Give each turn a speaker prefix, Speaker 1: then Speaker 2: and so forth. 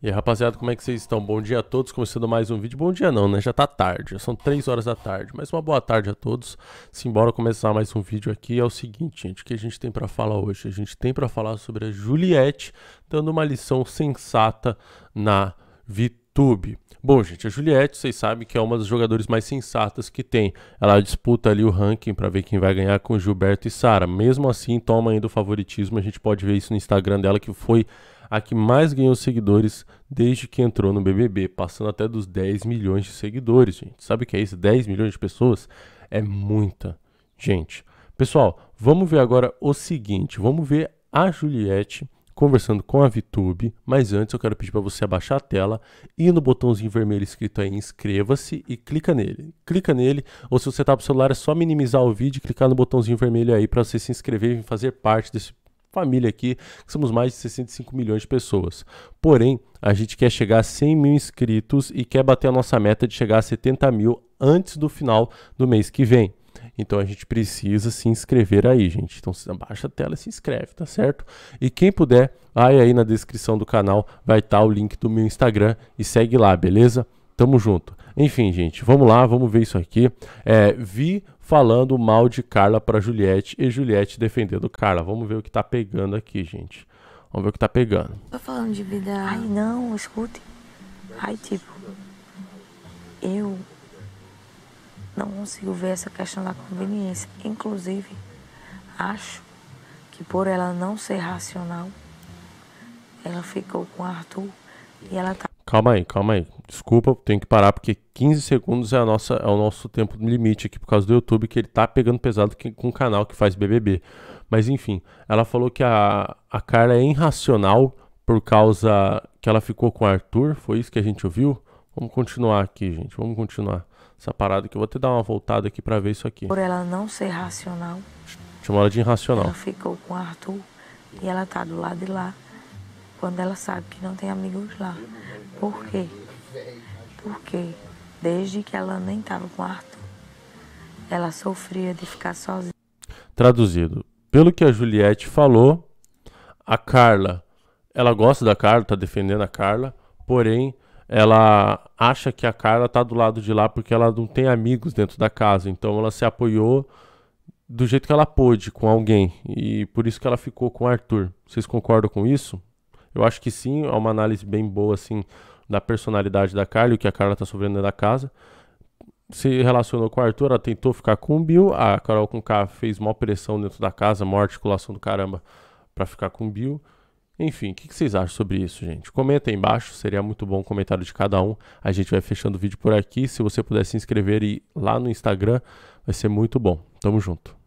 Speaker 1: E aí, rapaziada, como é que vocês estão? Bom dia a todos, começando mais um vídeo. Bom dia não, né? Já tá tarde, já são 3 horas da tarde. Mas uma boa tarde a todos. Simbora começar mais um vídeo aqui. É o seguinte, gente, o que a gente tem para falar hoje? A gente tem para falar sobre a Juliette dando uma lição sensata na VTube. Bom, gente, a Juliette, vocês sabem que é uma das jogadoras mais sensatas que tem. Ela disputa ali o ranking para ver quem vai ganhar com Gilberto e Sara. Mesmo assim, toma ainda o favoritismo. A gente pode ver isso no Instagram dela que foi a que mais ganhou seguidores desde que entrou no BBB, passando até dos 10 milhões de seguidores, gente. Sabe o que é isso? 10 milhões de pessoas é muita gente. Pessoal, vamos ver agora o seguinte, vamos ver a Juliette conversando com a VTube, mas antes eu quero pedir para você abaixar a tela, ir no botãozinho vermelho escrito aí inscreva-se e clica nele. Clica nele, ou se você tá pro celular é só minimizar o vídeo e clicar no botãozinho vermelho aí para você se inscrever e fazer parte desse família aqui, somos mais de 65 milhões de pessoas. Porém, a gente quer chegar a 100 mil inscritos e quer bater a nossa meta de chegar a 70 mil antes do final do mês que vem. Então a gente precisa se inscrever aí, gente. Então baixa a tela e se inscreve, tá certo? E quem puder, aí aí na descrição do canal vai estar tá o link do meu Instagram e segue lá, beleza? Tamo junto. Enfim, gente, vamos lá, vamos ver isso aqui. É, vi falando mal de Carla para Juliette e Juliette defendendo Carla. Vamos ver o que tá pegando aqui, gente. Vamos ver o que tá pegando.
Speaker 2: Tô falando de vida. Ai, não, escute. Ai, tipo, eu não consigo ver essa questão da conveniência. Inclusive, acho que por ela não ser racional, ela ficou com Arthur e ela tá.
Speaker 1: Calma aí, calma aí. Desculpa, tenho que parar porque 15 segundos é, a nossa, é o nosso tempo limite aqui por causa do YouTube, que ele tá pegando pesado com o canal que faz BBB. Mas enfim, ela falou que a, a Carla é irracional por causa que ela ficou com o Arthur. Foi isso que a gente ouviu? Vamos continuar aqui, gente. Vamos continuar essa parada que eu vou até dar uma voltada aqui para ver isso aqui. Por
Speaker 2: ela não ser racional.
Speaker 1: Chamou ela de irracional. Ela
Speaker 2: ficou com o Arthur e ela tá do lado de lá quando ela sabe que não tem amigos lá. Por quê? Porque desde que ela nem estava com Arthur, ela sofria de ficar sozinha.
Speaker 1: Traduzido, pelo que a Juliette falou, a Carla, ela gosta da Carla, tá defendendo a Carla, porém ela acha que a Carla tá do lado de lá porque ela não tem amigos dentro da casa, então ela se apoiou do jeito que ela pôde com alguém e por isso que ela ficou com o Arthur. Vocês concordam com isso? Eu acho que sim, é uma análise bem boa assim da personalidade da Carla, o que a Carla tá sofrendo da casa. Se relacionou com o Arthur, ela tentou ficar com o Bill. A Carol com K fez maior pressão dentro da casa, maior articulação do caramba para ficar com o Bill. Enfim, o que, que, vocês acham sobre isso, gente? Comenta aí embaixo, seria muito bom o comentário de cada um. A gente vai fechando o vídeo por aqui. Se você puder se inscrever e lá no Instagram, vai ser muito bom. Tamo junto.